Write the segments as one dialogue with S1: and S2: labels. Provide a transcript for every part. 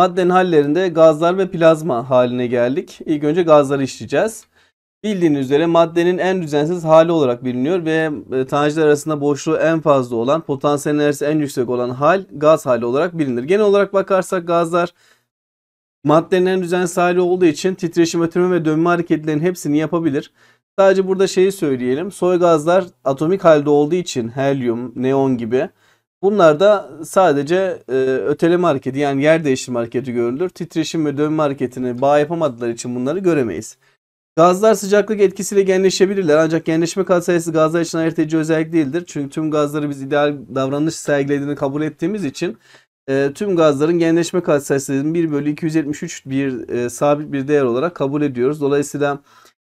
S1: Maddenin hallerinde gazlar ve plazma haline geldik. İlk önce gazları işleyeceğiz. Bildiğiniz üzere maddenin en düzensiz hali olarak biliniyor ve e, tanecikler arasında boşluğu en fazla olan, potansiyel enerjisi en yüksek olan hal gaz hali olarak bilinir. Genel olarak bakarsak gazlar maddenin en düzensiz hali olduğu için titreşim, ötürme ve dönme hareketlerinin hepsini yapabilir. Sadece burada şeyi söyleyelim. Soy gazlar atomik halde olduğu için helyum, neon gibi Bunlar da sadece e, öteleme hareketi yani yer değiştirme hareketi görülür. Titreşim ve dönme hareketini bağ yapamadıkları için bunları göremeyiz. Gazlar sıcaklık etkisiyle genleşebilirler ancak genleşme kat sayısı gazlar için ayırt edici özellik değildir. Çünkü tüm gazları biz ideal davranış sergilediğini kabul ettiğimiz için e, tüm gazların genleşme kat sayısının 1 bölü 273 bir e, sabit bir değer olarak kabul ediyoruz. Dolayısıyla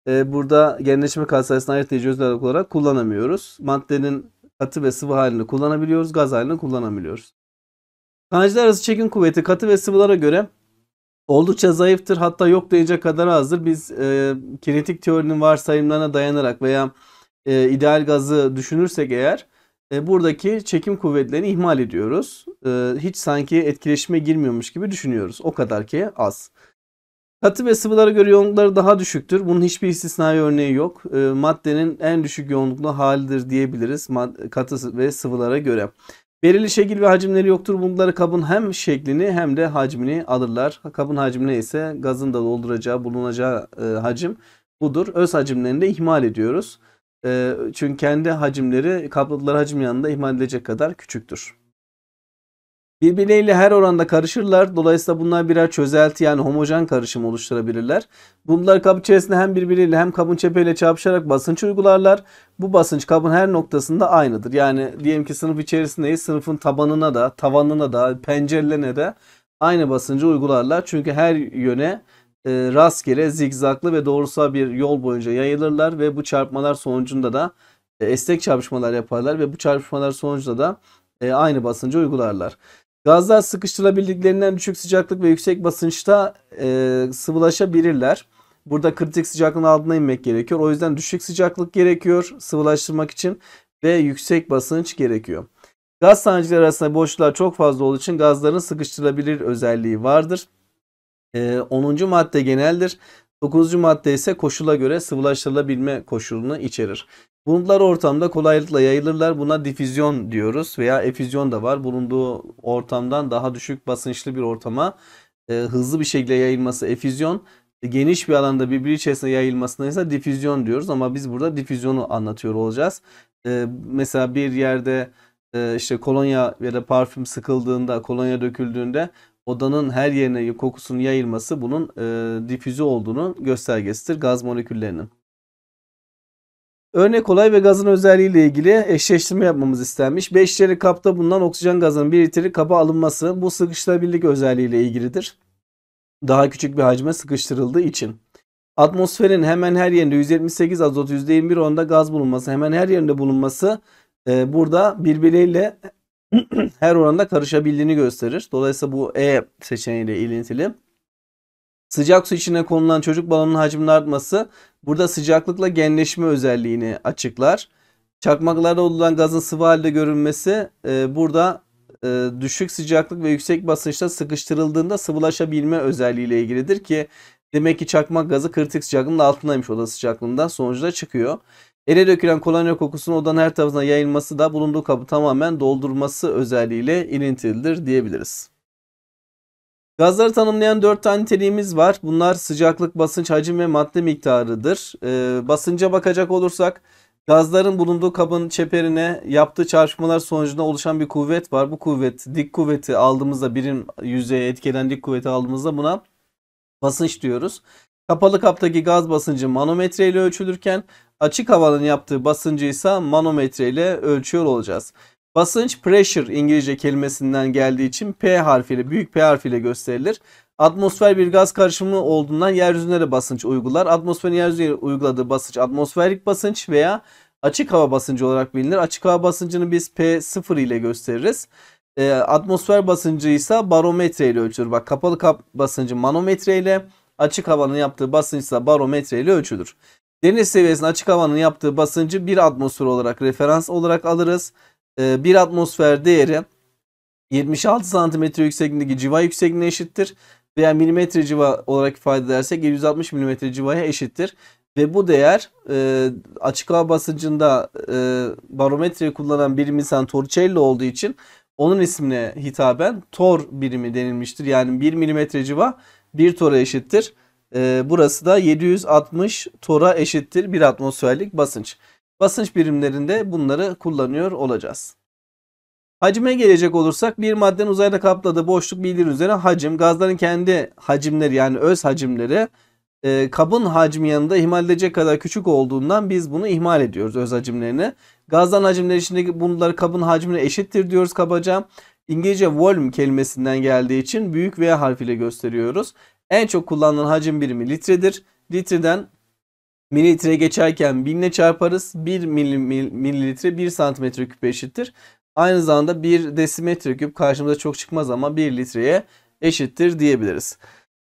S1: e, burada genleşme kat sayısını ayırt edici özellik olarak kullanamıyoruz. Maddenin katı ve sıvı halinde kullanabiliyoruz. Gaz halinde kullanamıyoruz. Kanjiler arası çekim kuvveti katı ve sıvılara göre oldukça zayıftır. Hatta yok denecek kadar azdır. Biz e, kinetik teorinin varsayımlarına dayanarak veya e, ideal gazı düşünürsek eğer e, buradaki çekim kuvvetlerini ihmal ediyoruz. E, hiç sanki etkileşime girmiyormuş gibi düşünüyoruz. O kadar ki az. Katı ve sıvılara göre yoğunlukları daha düşüktür. Bunun hiçbir istisnai örneği yok. E, maddenin en düşük yoğunluklu halidir diyebiliriz Mad- katı ve sıvılara göre. Belirli şekil ve hacimleri yoktur. Bunları kabın hem şeklini hem de hacmini alırlar. Kabın hacmine ise gazın da dolduracağı, bulunacağı e, hacim budur. Öz hacimlerini de ihmal ediyoruz. E, çünkü kendi hacimleri kapladıkları hacim yanında ihmal edecek kadar küçüktür. Birbirleriyle her oranda karışırlar. Dolayısıyla bunlar birer çözelti yani homojen karışım oluşturabilirler. Bunlar kap içerisinde hem birbirleriyle hem kabın çepeyle çarpışarak basınç uygularlar. Bu basınç kabın her noktasında aynıdır. Yani diyelim ki sınıf içerisindeyiz. Sınıfın tabanına da, tavanına da, pencerelerine de aynı basıncı uygularlar. Çünkü her yöne e, rastgele zigzaklı ve doğrusal bir yol boyunca yayılırlar ve bu çarpmalar sonucunda da e, esnek çarpışmalar yaparlar ve bu çarpışmalar sonucunda da e, aynı basıncı uygularlar. Gazlar sıkıştırılabildiklerinden düşük sıcaklık ve yüksek basınçta e, sıvılaşabilirler. Burada kritik sıcaklığın altına inmek gerekiyor. O yüzden düşük sıcaklık gerekiyor sıvılaştırmak için ve yüksek basınç gerekiyor. Gaz tanecikleri arasında boşluklar çok fazla olduğu için gazların sıkıştırılabilir özelliği vardır. E, 10. madde geneldir. 9. madde ise koşula göre sıvılaştırılabilme koşulunu içerir. Bulutlar ortamda kolaylıkla yayılırlar. Buna difüzyon diyoruz veya efüzyon da var. Bulunduğu ortamdan daha düşük basınçlı bir ortama e, hızlı bir şekilde yayılması efüzyon. E, geniş bir alanda birbiri içerisinde yayılmasına ise difüzyon diyoruz. Ama biz burada difüzyonu anlatıyor olacağız. E, mesela bir yerde e, işte kolonya ya da parfüm sıkıldığında, kolonya döküldüğünde odanın her yerine kokusunun yayılması bunun e, difüzü olduğunu göstergesidir gaz moleküllerinin. Örnek olay ve gazın özelliği ile ilgili eşleştirme yapmamız istenmiş. 5 litre kapta bulunan oksijen gazının 1 litre kaba alınması bu sıkıştırabilirlik özelliği ile ilgilidir. Daha küçük bir hacme sıkıştırıldığı için. Atmosferin hemen her yerinde 178 azot %21 onda gaz bulunması hemen her yerinde bulunması e, burada birbiriyle her oranda karışabildiğini gösterir. Dolayısıyla bu E seçeneğiyle ilintili. Sıcak su içine konulan çocuk balonunun hacminin artması burada sıcaklıkla genleşme özelliğini açıklar. Çakmaklarda olunan gazın sıvı halde görünmesi e, burada e, düşük sıcaklık ve yüksek basınçta sıkıştırıldığında sıvılaşabilme özelliğiyle ilgilidir ki demek ki çakmak gazı kritik sıcaklığın altındaymış oda sıcaklığından sonucu da çıkıyor. Ele dökülen kolonya kokusunun odanın her tarafına yayılması da bulunduğu kabı tamamen doldurması özelliğiyle ilintilidir diyebiliriz. Gazları tanımlayan 4 tane niteliğimiz var. Bunlar sıcaklık, basınç, hacim ve madde miktarıdır. Ee, basınca bakacak olursak gazların bulunduğu kabın çeperine yaptığı çarpışmalar sonucunda oluşan bir kuvvet var. Bu kuvvet dik kuvveti aldığımızda birim yüzeye etkilen dik kuvveti aldığımızda buna basınç diyoruz. Kapalı kaptaki gaz basıncı manometre ile ölçülürken açık havanın yaptığı basıncı ise manometre ile ölçüyor olacağız. Basınç pressure İngilizce kelimesinden geldiği için P harfiyle büyük P harfiyle gösterilir. Atmosfer bir gaz karışımı olduğundan yeryüzüne de basınç uygular. Atmosferin yeryüzüne uyguladığı basınç atmosferik basınç veya açık hava basıncı olarak bilinir. Açık hava basıncını biz P0 ile gösteririz. E, atmosfer basıncı ise barometre ile ölçülür. Bak kapalı kap basıncı manometre ile açık havanın yaptığı basınçsa barometre ile ölçülür. Deniz seviyesinin açık havanın yaptığı basıncı 1 atmosfer olarak referans olarak alırız. 1 ee, atmosfer değeri 76 santimetre yüksekliğindeki civa yüksekliğine eşittir veya milimetre civa olarak ifade edersek 760 milimetre civaya eşittir. Ve bu değer e, açık hava basıncında e, barometre barometreyi kullanan bilim insan Torricelli olduğu için onun ismine hitaben tor birimi denilmiştir. Yani 1 milimetre civa 1 tora eşittir. E, burası da 760 tora eşittir 1 atmosferlik basınç. Basınç birimlerinde bunları kullanıyor olacağız. Hacime gelecek olursak bir maddenin uzayda kapladığı boşluk bildiğin üzere hacim, gazların kendi hacimleri yani öz hacimleri e, kabın hacmi yanında ihmal edecek kadar küçük olduğundan biz bunu ihmal ediyoruz öz hacimlerini. Gazların hacimleri içinde bunları kabın hacmine eşittir diyoruz kabaca. İngilizce volume kelimesinden geldiği için büyük V harfiyle gösteriyoruz. En çok kullanılan hacim birimi litredir. Litreden mililitre geçerken binle çarparız. 1 mililitre 1 santimetre küp eşittir. Aynı zamanda 1 desimetre küp karşımıza çok çıkmaz ama 1 litreye eşittir diyebiliriz.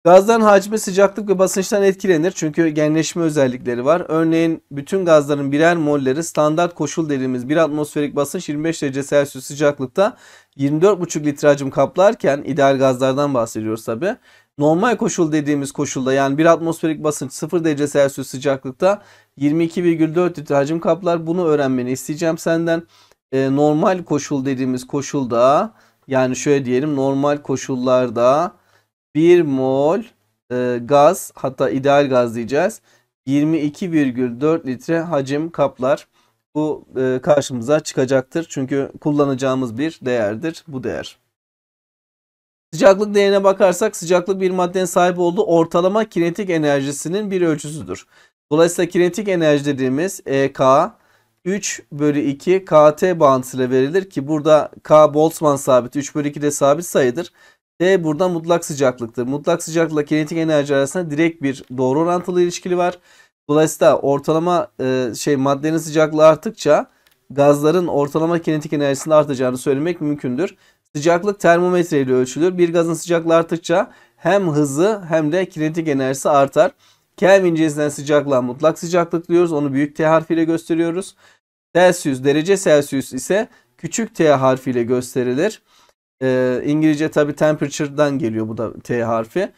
S1: Gazların hacmi sıcaklık ve basınçtan etkilenir çünkü genleşme özellikleri var. Örneğin bütün gazların birer molleri standart koşul dediğimiz bir atmosferik basınç 25 derece Celsius sıcaklıkta 24,5 litre hacim kaplarken ideal gazlardan bahsediyoruz tabi. Normal koşul dediğimiz koşulda yani bir atmosferik basınç 0 derece Celsius sıcaklıkta 22,4 litre hacim kaplar. Bunu öğrenmeni isteyeceğim senden. Ee, normal koşul dediğimiz koşulda yani şöyle diyelim normal koşullarda 1 mol e, gaz hatta ideal gaz diyeceğiz. 22,4 litre hacim kaplar. Bu e, karşımıza çıkacaktır. Çünkü kullanacağımız bir değerdir bu değer. Sıcaklık değerine bakarsak sıcaklık bir maddenin sahip olduğu ortalama kinetik enerjisinin bir ölçüsüdür. Dolayısıyla kinetik enerji dediğimiz EK 3 bölü 2 KT bağıntısıyla verilir ki burada K Boltzmann sabiti, 3 bölü 2 de sabit sayıdır. D burada mutlak sıcaklıktır. Mutlak sıcaklıkla kinetik enerji arasında direkt bir doğru orantılı ilişkili var. Dolayısıyla ortalama e, şey maddenin sıcaklığı arttıkça gazların ortalama kinetik enerjisinde artacağını söylemek mümkündür. Sıcaklık termometre ile ölçülür. Bir gazın sıcaklığı arttıkça hem hızı hem de kinetik enerjisi artar. Kelvin cinsinden sıcaklığa mutlak sıcaklık diyoruz. Onu büyük T harfiyle gösteriyoruz. Celsius, derece Celsius ise küçük T harfiyle gösterilir. E, İngilizce tabi temperature'dan geliyor bu da T harfi.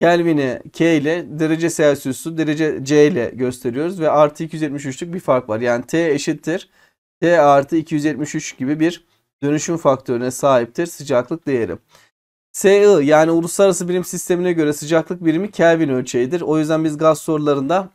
S1: Kelvin'i K ile derece Celsius'u derece C ile gösteriyoruz ve artı 273'lük bir fark var. Yani T eşittir T artı 273 gibi bir dönüşüm faktörüne sahiptir sıcaklık değeri. SI yani uluslararası birim sistemine göre sıcaklık birimi Kelvin ölçeğidir. O yüzden biz gaz sorularında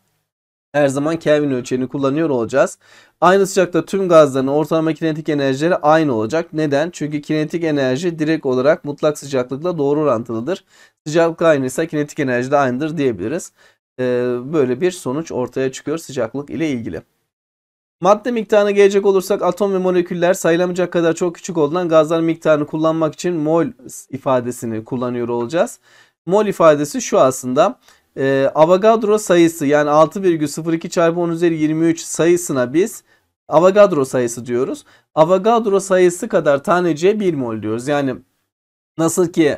S1: her zaman Kelvin ölçeğini kullanıyor olacağız. Aynı sıcakta tüm gazların ortalama kinetik enerjileri aynı olacak. Neden? Çünkü kinetik enerji direkt olarak mutlak sıcaklıkla doğru orantılıdır. Sıcaklık aynıysa kinetik enerji de aynıdır diyebiliriz. Ee, böyle bir sonuç ortaya çıkıyor sıcaklık ile ilgili. Madde miktarına gelecek olursak atom ve moleküller sayılamayacak kadar çok küçük olduğundan gazların miktarını kullanmak için mol ifadesini kullanıyor olacağız. Mol ifadesi şu aslında e, Avogadro sayısı yani 6,02 çarpı 10 üzeri 23 sayısına biz Avogadro sayısı diyoruz. Avogadro sayısı kadar taneciye 1 mol diyoruz. Yani nasıl ki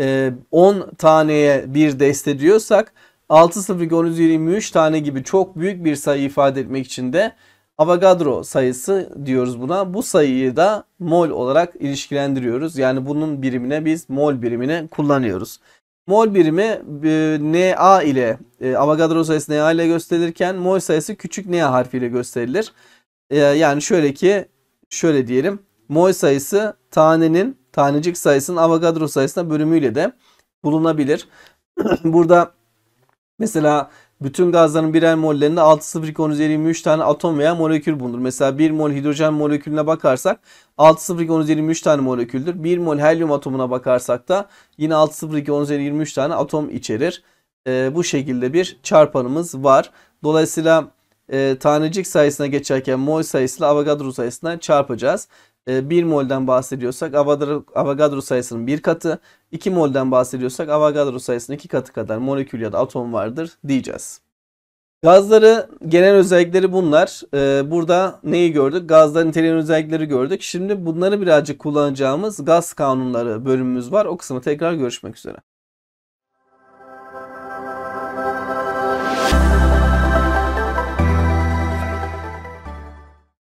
S1: e, 10 taneye bir deste diyorsak 6,1023 tane gibi çok büyük bir sayı ifade etmek için de Avogadro sayısı diyoruz buna. Bu sayıyı da mol olarak ilişkilendiriyoruz. Yani bunun birimine biz mol birimine kullanıyoruz. Mol birimi e, Na ile e, Avogadro sayısı Na ile gösterilirken mol sayısı küçük Na harfiyle gösterilir. E, yani şöyle ki şöyle diyelim. Mol sayısı tanenin tanecik sayısının Avogadro sayısına bölümüyle de bulunabilir. Burada mesela bütün gazların birer mollerinde 6 0 üzeri 23 tane atom veya molekül bulunur. Mesela 1 mol hidrojen molekülüne bakarsak 6 0 üzeri 23 tane moleküldür. 1 mol helyum atomuna bakarsak da yine 6 0 üzeri 23 tane atom içerir. E, bu şekilde bir çarpanımız var. Dolayısıyla e, tanecik sayısına geçerken mol sayısıyla Avogadro sayısına çarpacağız. 1 ee, mol'den bahsediyorsak Avogadro, Avogadro sayısının 1 katı, 2 mol'den bahsediyorsak Avogadro sayısının 2 katı kadar molekül ya da atom vardır diyeceğiz. Gazları genel özellikleri bunlar. Ee, burada neyi gördük? Gazların niteliğin özellikleri gördük. Şimdi bunları birazcık kullanacağımız gaz kanunları bölümümüz var. O kısmı tekrar görüşmek üzere.